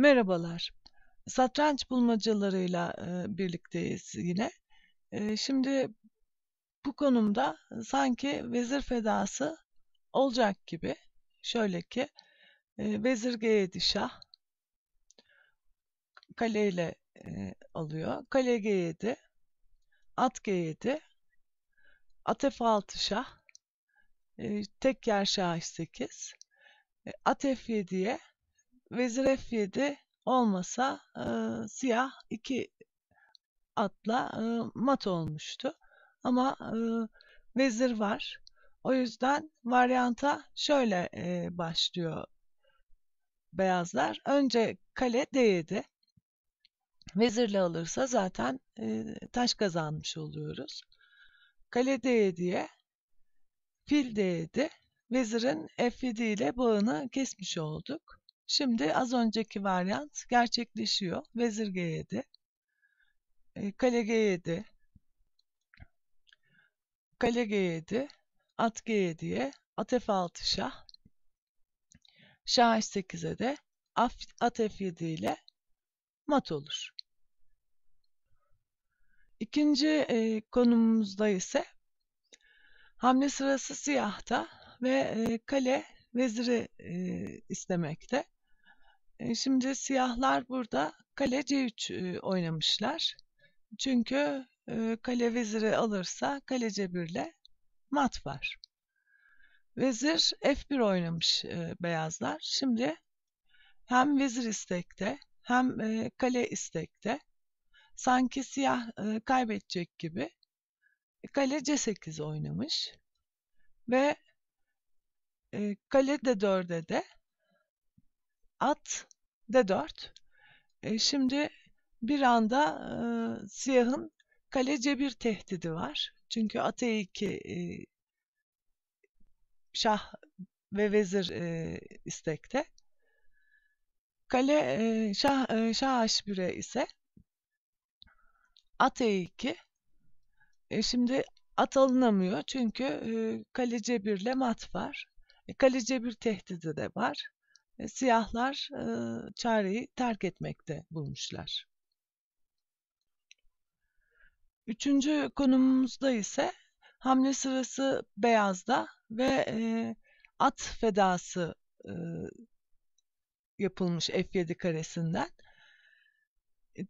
Merhabalar. Satranç bulmacalarıyla e, birlikteyiz yine. şimdi bu konumda sanki vezir fedası olacak gibi. Şöyle ki vezir G7 şah kaleyle alıyor. Kale G7 at G7 at F6 şah tek yer şah 8 e, at F7'ye Vezir F7 olmasa e, siyah 2 atla e, mat olmuştu. Ama e, vezir var. O yüzden varyanta şöyle e, başlıyor beyazlar. Önce kale D7. Vezirle alırsa zaten e, taş kazanmış oluyoruz. Kale D7'ye fil D7 vezirin F7 ile bağını kesmiş olduk. Şimdi az önceki varyant gerçekleşiyor. Vezir G7, e, kale G7, kale G7, at G7'ye, at F6 şah, şah H8'e de at F7 ile mat olur. İkinci e, konumumuzda ise hamle sırası siyahta ve e, kale veziri e, istemekte. Şimdi siyahlar burada kale C3 oynamışlar. Çünkü kale veziri alırsa kale c 1 ile mat var. Vezir F1 oynamış beyazlar. Şimdi hem vezir istekte hem kale istekte. Sanki siyah kaybedecek gibi. Kale C8 oynamış. Ve kale D4'e de at, d4. E, şimdi bir anda e, siyahın kale cebir tehdidi var. Çünkü at e2 e, şah ve vezir e, istekte. Kale e, şah, e, şah h1'e ise at e2. E, şimdi at alınamıyor çünkü e, kale cebirle mat var. E, kale cebir tehdidi de var. E, siyahlar e, çareyi terk etmekte bulmuşlar. Üçüncü konumumuzda ise hamle sırası beyazda ve e, at fedası yapılmış F7 karesinden.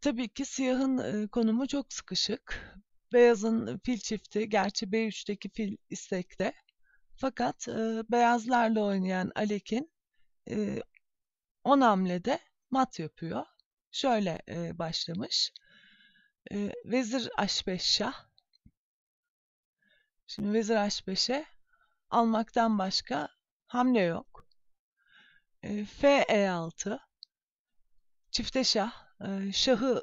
tabii ki siyahın konumu çok sıkışık. Beyazın fil çifti, gerçi B3'teki fil istekte. Fakat e, beyazlarla oynayan Alek'in e, 10 hamlede mat yapıyor. Şöyle e, başlamış. E, Vezir aşbeşşah. Şimdi Vezir aşbeşe 5e almaktan başka hamle yok. E, F 6 çifte şah e, şahı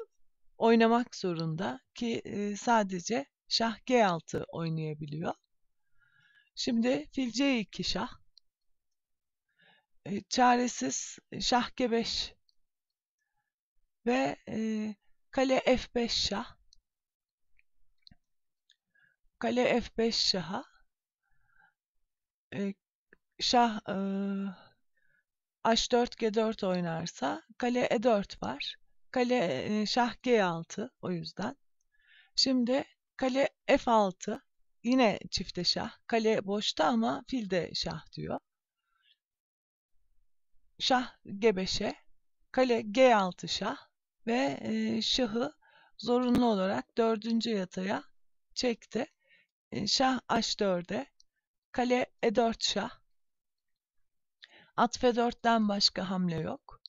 oynamak zorunda ki e, sadece şah G6 oynayabiliyor. Şimdi fil C2 şah e, çaresiz şah G5 ve e, kale F5 şah. Kale F5 şaha. E, şah e, H4 G4 oynarsa kale E4 var. Kale e, şah G6 o yüzden. Şimdi kale F6 yine çifte şah. Kale boşta ama fil de şah diyor şah gebeşe, kale G6 şah ve e, şahı zorunlu olarak 4. yataya çekti. E, şah H4'e, kale E4 şah. At F4'ten başka hamle yok.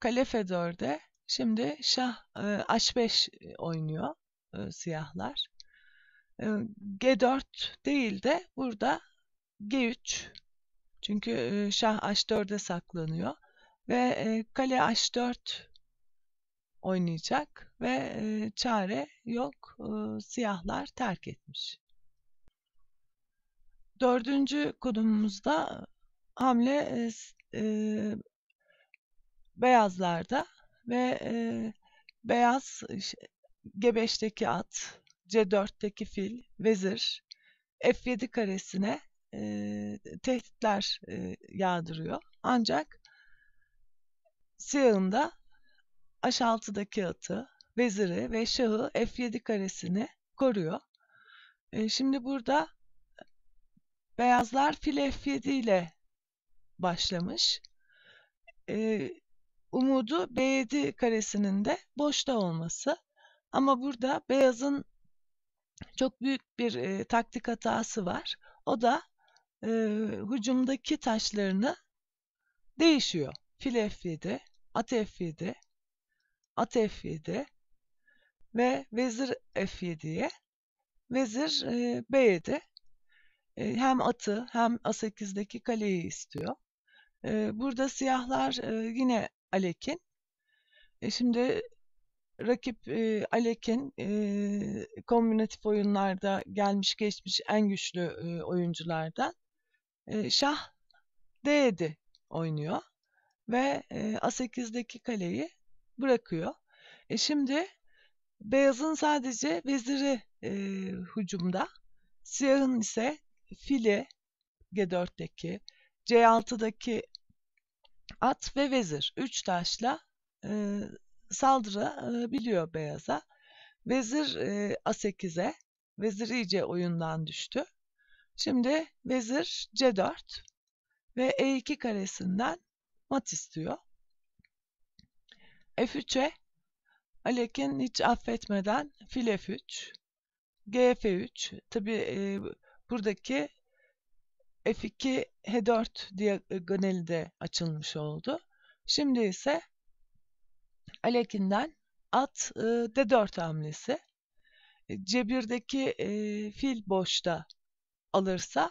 Kale F4'e şimdi şah e, H5 oynuyor e, siyahlar. E, G4 değil de burada G3 çünkü şah h4'e saklanıyor ve kale h4 oynayacak ve çare yok. siyahlar terk etmiş. Dördüncü konumumuzda hamle e, e, beyazlarda ve e, beyaz G5'teki at, C4'teki fil, vezir F7 karesine e, tehditler e, yağdırıyor. Ancak siyahında aşaltıdaki atı, veziri ve şahı F7 karesini koruyor. E, şimdi burada beyazlar fil F7 ile başlamış. E, umudu B7 karesinin de boşta olması. Ama burada beyazın çok büyük bir e, taktik hatası var. O da e, hücumdaki taşlarını değişiyor. Fil F7, at F7, at F7 ve vezir F7'ye vezir e, B7 e, hem atı hem A8'deki kaleyi istiyor. E, burada siyahlar e, yine Alek'in. E, şimdi rakip e, Alek'in e, kombinatif oyunlarda gelmiş geçmiş en güçlü e, oyunculardan şah D7 oynuyor ve A8'deki kaleyi bırakıyor. E şimdi beyazın sadece veziri e, hücumda, siyahın ise fili G4'teki, C6'daki at ve vezir. Üç taşla e, biliyor beyaza. Vezir e, A8'e, vezir iyice oyundan düştü. Şimdi vezir C4 ve E2 karesinden mat istiyor. F3'e Alek'in hiç affetmeden fil F3, GF3 tabi e, buradaki F2 H4 diagonali de açılmış oldu. Şimdi ise Alek'inden at e, D4 hamlesi. E, C1'deki e, fil boşta alırsa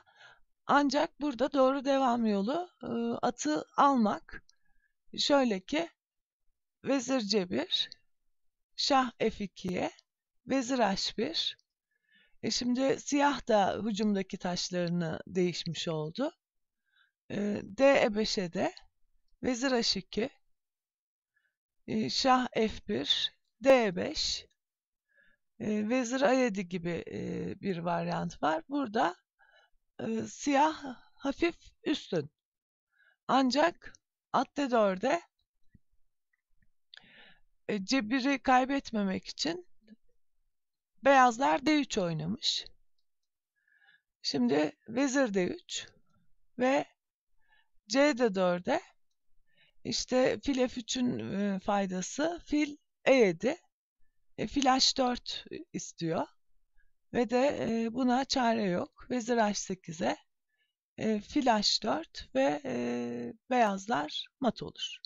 ancak burada doğru devam yolu e, atı almak. Şöyle ki vezir c1, şah f2'ye, vezir h1. E şimdi siyah da hücumdaki taşlarını değişmiş oldu. E, d e5'e de vezir h2, e, şah f1, d5, e, vezir a7 gibi e, bir varyant var. Burada e, siyah hafif üstün. Ancak Atte 4'e e, cebiri kaybetmemek için beyazlar D3 oynamış. Şimdi vezir D3 ve C de 4'e işte fil F3'ün e, faydası fil E7. E, fil H4 istiyor. Ve de e, buna çare yok. Vezir H8'e e, fil H4 ve e, beyazlar mat olur.